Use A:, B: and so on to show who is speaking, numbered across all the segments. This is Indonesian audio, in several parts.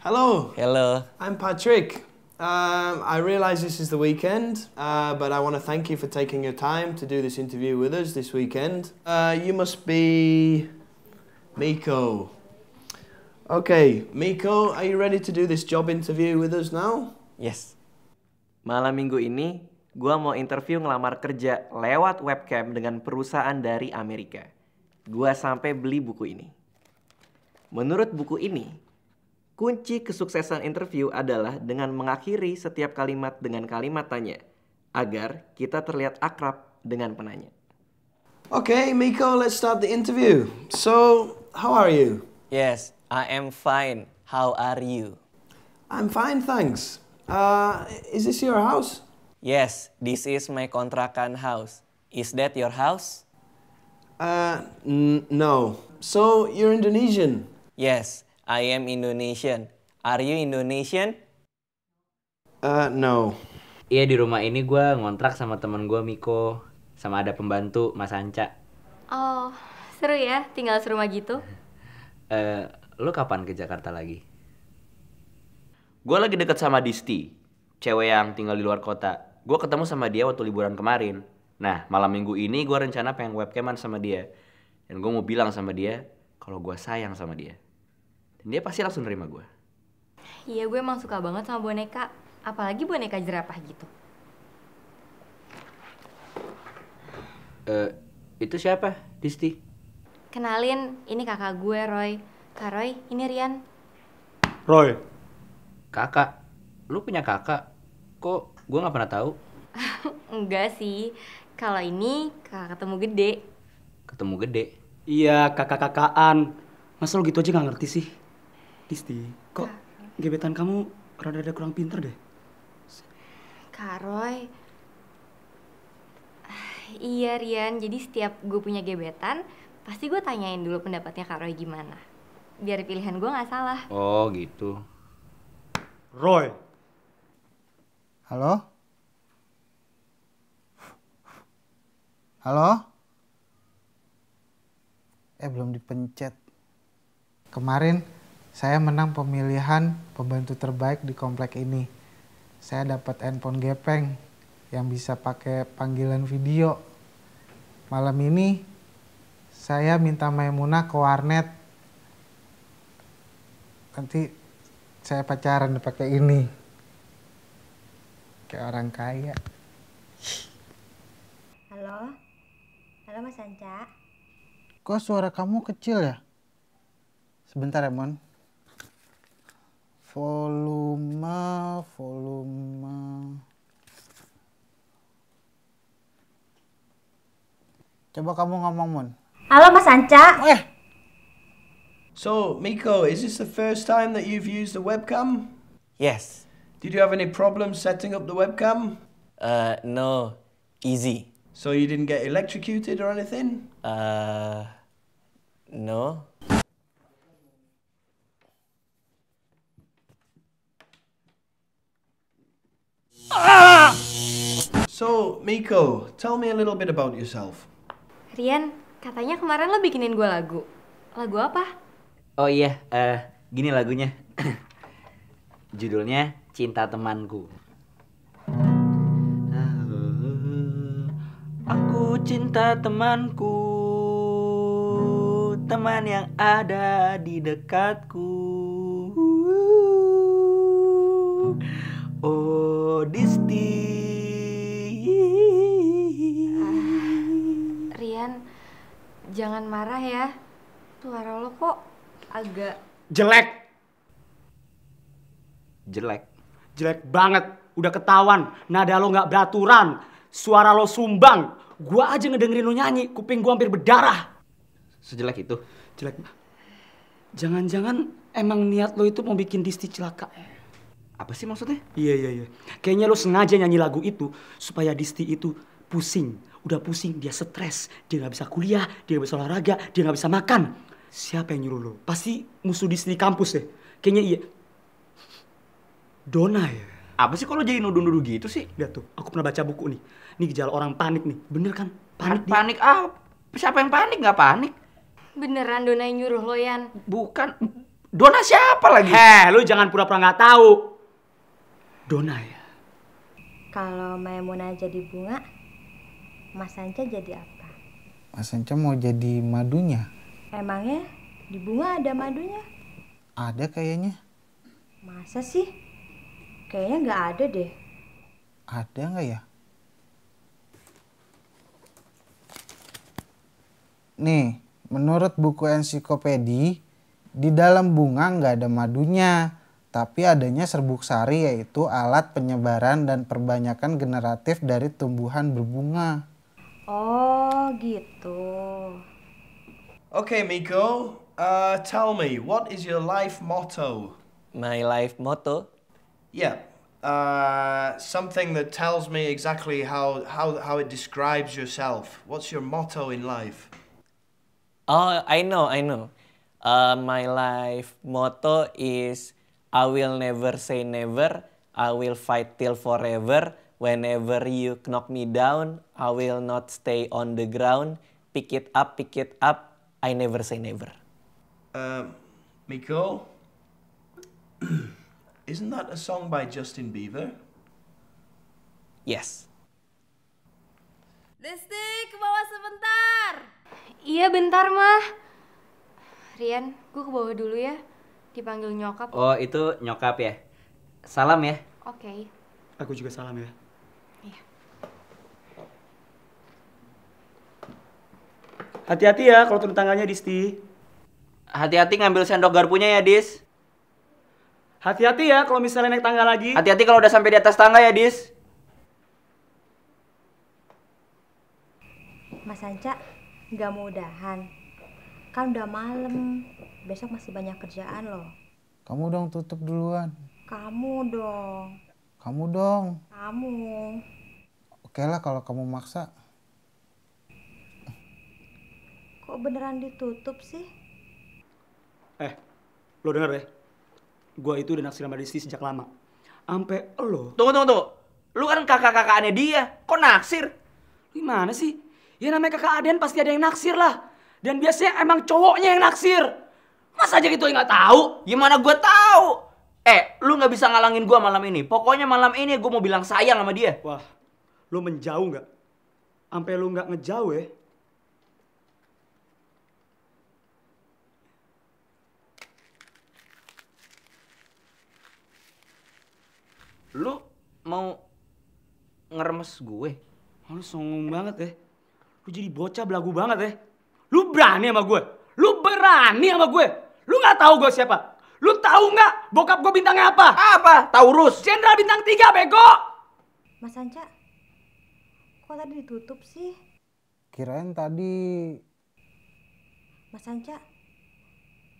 A: Hello. Hello. I'm Patrick. Um, I realize this is the weekend, uh, but I want to thank you for taking your time to do this interview with us this weekend. Uh, you must be Miko. Okay, Miko, are you ready to do this job interview with us now?
B: Yes. Malam minggu ini, gue mau interview ngelamar kerja lewat webcam dengan perusahaan dari Amerika. Gue sampai beli buku ini. Menurut buku ini, Kunci kesuksesan interview adalah dengan mengakhiri setiap kalimat dengan kalimat tanya, agar kita terlihat akrab dengan penanya.
A: Okay, Miko, let's start the interview. So, how are you?
B: Yes, I am fine. How are you?
A: I'm fine, thanks. Uh, is this your
B: house? Yes, this is my kontrakan house. Is that your house?
A: Uh, no. So, you're Indonesian?
B: Yes, I am Indonesian. Are you Indonesian?
A: Uh, no.
C: Iya di rumah ini gue ngontrak sama temen gue Miko, sama ada pembantu Mas Anca.
D: Oh, seru ya tinggal serumah gitu.
C: Eh, uh, lu kapan ke Jakarta lagi? Gue lagi deket sama Disti, cewek yang tinggal di luar kota. Gue ketemu sama dia waktu liburan kemarin. Nah, malam minggu ini gue rencana pengen webcaman sama dia. Dan gue mau bilang sama dia kalau gue sayang sama dia. Dan dia pasti langsung nerima gue.
D: Iya, gue emang suka banget sama boneka. Apalagi boneka jerapah gitu.
C: Eh, uh, itu siapa, Disti?
D: Kenalin, ini kakak gue, Roy. Kak Roy, ini Rian.
C: Roy? Kakak? Lu punya kakak? Kok gue gak pernah tahu?
D: Enggak sih. Kalau ini kakak ketemu gede.
C: Ketemu gede? Iya, kakak-kakaan. Masa lu gitu aja gak ngerti sih? Disti, kok Kak. gebetan kamu rada-rada kurang pinter deh?
D: Kak Roy, Iya Rian, jadi setiap gue punya gebetan, pasti gue tanyain dulu pendapatnya Kak gimana. Biar pilihan gue nggak salah.
E: Oh gitu. Roy. Halo? Halo? Eh belum dipencet. Kemarin saya menang pemilihan pembantu terbaik di komplek ini. Saya dapat handphone gepeng yang bisa pakai panggilan video. Malam ini saya minta Maimunah ke warnet. Nanti saya pacaran pakai ini. Kayak orang kaya.
F: Halo? Halo Mas Anca?
E: Kok suara kamu kecil ya? Sebentar ya, Mon. volume volume coba kamu ngomong Mun
F: halo Mas Anca
A: eh so Miko is this the first time that you've used a webcam yes did you have any problems setting up the webcam uh no easy so you didn't get electrocuted or anything uh no Ah! So, Miko, tell me a little bit about yourself.
D: Rian, katanya kemarin lo bikinin gue lagu. Lagu apa?
A: Oh iya, uh, gini
B: lagunya.
C: Judulnya Cinta Temanku. Ah, aku cinta temanku, teman yang ada di dekatku. Disti.
D: Ah, Rian, jangan marah ya. Suara lo kok agak
C: jelek. Jelek. Jelek banget. Udah ketahuan. Nada lo nggak beraturan. Suara lo sumbang. Gua aja ngedengerin lo nyanyi, kuping gua hampir berdarah. Sejelek itu. Jelek. Jangan-jangan emang niat lo itu mau bikin Disti celaka. Apa sih maksudnya? Iya, iya, iya. Kayaknya lo sengaja nyanyi lagu itu supaya Disti itu pusing. Udah pusing, dia stres. Dia gak bisa kuliah, dia gak bisa olahraga, dia gak bisa makan. Siapa yang nyuruh lo? Pasti musuh Disti kampus deh. Kayaknya iya. Dona ya? Apa sih kalau jadi nuduh-nuduh gitu sih? Lihat tuh, aku pernah baca buku nih. Ini gejala orang panik nih. Bener kan? Panik. Pan panik ah. Siapa yang panik? Gak panik.
D: Beneran Dona yang nyuruh lo, Yan?
C: Bukan. Dona siapa lagi? Heh, lu jangan pura-pura gak tau. tahu. Dona ya?
F: Kalau Maimunah jadi bunga, Mas Anca jadi apa?
E: Mas Anca mau jadi madunya.
F: Emangnya di bunga ada madunya?
E: Ada kayaknya.
F: Masa sih? Kayaknya nggak ada deh.
E: Ada nggak ya? Nih, menurut buku ensiklopedia, di dalam bunga nggak ada madunya tapi adanya serbuk sari yaitu alat penyebaran dan perbanyakan generatif dari tumbuhan berbunga.
F: Oh, gitu.
A: Okay, Miko, uh, tell me, what is your life motto? My life motto? Yeah, uh, something that tells me exactly how, how, how it describes yourself. What's your motto in life?
B: Oh, I know, I know. Uh, my life motto is I will never say never, I will fight till forever. Whenever you knock me down, I will not stay on the ground. Pick it up,
A: pick it up. I never say never. Um, uh, Miko, isn't that a song by Justin Bieber? Yes.
F: Desti, ke bawah sebentar.
D: Iya, bentar, mah. Rian, gue ke bawah dulu ya dipanggil nyokap. Oh,
C: itu nyokap ya. Salam ya. Oke. Okay. Aku juga salam ya. Iya. Hati-hati ya kalau turun tangganya, Disti. Hati-hati ngambil sendok garpunya ya, Dis. Hati-hati ya kalau misalnya naik tangga lagi. Hati-hati kalau udah sampai di atas tangga ya, Dis.
F: Mas Anca, nggak mau Kan udah malam, besok masih banyak kerjaan loh.
E: Kamu dong tutup duluan.
F: Kamu dong.
E: Kamu dong. Kamu. Oke lah kalau kamu maksa.
F: Kok beneran ditutup sih?
E: Eh, lo denger ya?
C: Gue itu udah naksir sama Desti sejak lama. Ampe lo... Tunggu, tunggu,
F: tunggu. Lu kan
C: kakak-kakakannya dia. Kok naksir? Gimana sih? Ya namanya kakak Aden pasti ada yang naksir lah. Dan biasanya emang cowoknya yang naksir. Mas aja gitu nggak tahu? Gimana gue tahu? Eh, lu nggak bisa ngalangin gue malam ini. Pokoknya malam ini gue mau bilang sayang sama dia. Wah, lu menjauh nggak? Sampai lu nggak ngejauh ya?
E: Lu mau
C: ngeremes gue? Oh, lu songong banget ya. Lu jadi bocah belagu banget ya berani sama gue? Lu berani sama gue? Lu nggak tahu gue siapa? Lu tahu nggak bokap gue bintangnya apa? Apa? Taurus. Jenderal bintang tiga, bego.
F: Mas Anca, kok tadi ditutup sih?
E: Kirain tadi...
F: Mas Anca,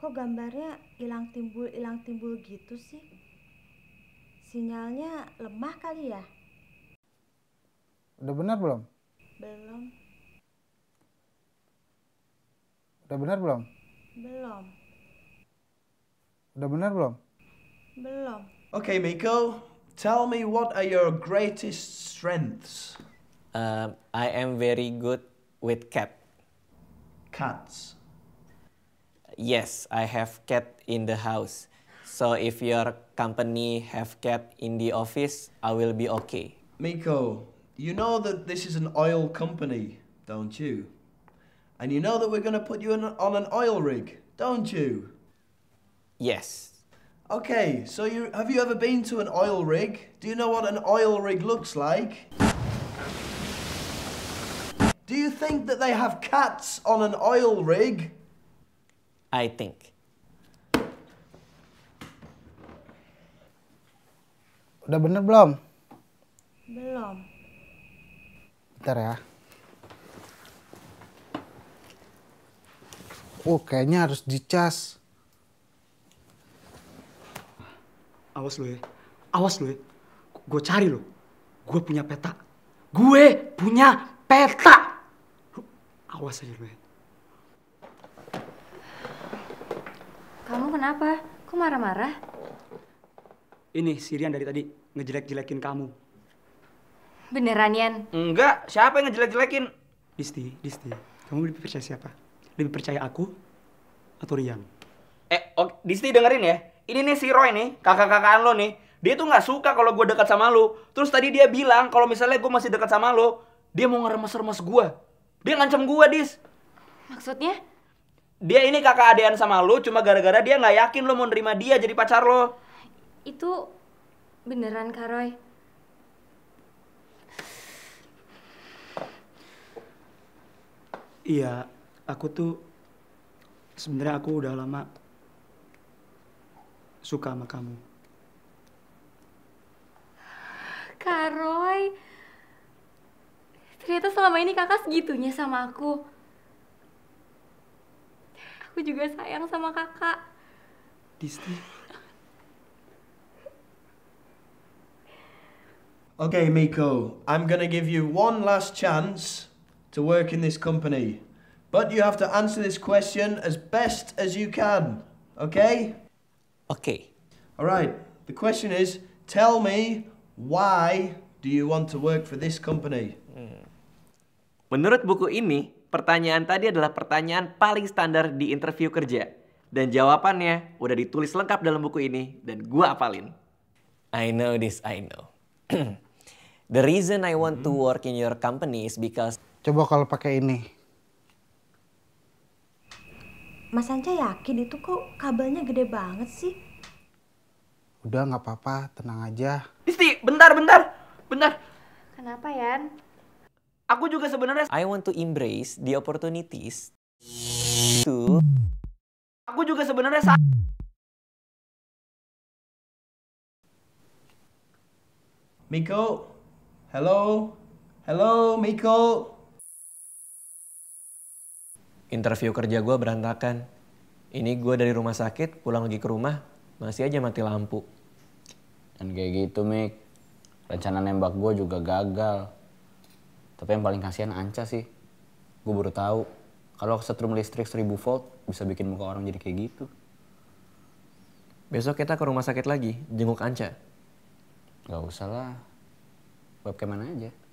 F: kok gambarnya hilang timbul hilang timbul gitu sih? Sinyalnya lemah kali ya? Udah benar belum? Belum. Udah benar belum? Belum.
E: Udah benar
A: belum? Belum. Okay, Miko, tell me what are your greatest strengths?
B: Um, I am very good with cat.
A: Cats.
B: Yes, I have cat in the house. So if your company have cat in the office, I will be okay.
A: Miko, you know that this is an oil company, don't you? And you know that we're going to put you on an oil rig, don't you? Yes. Okay, so you have you ever been to an oil rig? Do you know what an oil rig looks like? Do you think that they have cats on an oil rig?
E: I think. Udah bener belum? Belum. Bentar ya. Oh, kayaknya harus dicas. Awas lo ya. Awas lo ya. Gue cari lo. Gue punya
C: peta. Gue punya peta. Awas aja lo ya.
D: Kamu kenapa? Kok marah-marah?
C: Ini Sirian dari tadi ngejelek-jelekin kamu.
D: Beneran, Yan?
C: Enggak. Siapa yang ngejelek-jelekin? Disti, Disti. Kamu lebih percaya siapa? lebih percaya aku atau Rian? Eh, oh, sini dengerin ya. Ini nih si Roy nih, kakak-kakaan lo nih. Dia tuh nggak suka kalau gue dekat sama lo. Terus tadi dia bilang kalau misalnya gue masih dekat sama lo, dia mau ngeremes-remes gue. Dia ngancam gue, Dis. Maksudnya? Dia ini kakak adean sama lo, cuma gara-gara dia nggak yakin lo mau nerima dia jadi pacar lo. Itu
D: beneran, Kak Roy?
C: Iya, aku tuh sebenarnya aku udah lama suka sama kamu.
D: Kak ternyata selama ini kakak segitunya sama aku. Aku juga sayang sama kakak.
C: Disti.
A: okay, Miko, I'm gonna give you one last chance to work in this company. But you have to answer this question as best as you can. Okay? Okay. All right. The question is tell me why do you want to work for this company?
B: Hmm. Menurut buku ini, pertanyaan tadi adalah pertanyaan paling standar di interview kerja. Dan jawabannya udah ditulis lengkap dalam buku ini dan gua apalin. I know this, I know. The reason I want to hmm. work in your company is because
E: Coba kalau pakai ini.
F: Mas Anca yakin itu kok kabelnya gede banget sih?
E: Udah nggak apa-apa, tenang aja.
F: Isti, bentar, bentar, bentar.
C: Kenapa, Yan? Aku juga sebenarnya.
B: I want to embrace the opportunities
C: to. Aku juga sebenarnya. Miko,
A: hello, hello, Miko
B: interview kerja gue berantakan. Ini gue dari rumah sakit, pulang lagi ke rumah, masih aja mati lampu.
C: Dan kayak gitu, Mik. Rencana nembak gue juga gagal. Tapi yang paling kasihan Anca sih. Gue baru tahu kalau setrum listrik 1000 volt bisa bikin muka orang jadi kayak gitu.
B: Besok kita ke rumah sakit lagi, jenguk Anca. Gak usah lah. Webcam mana
E: aja.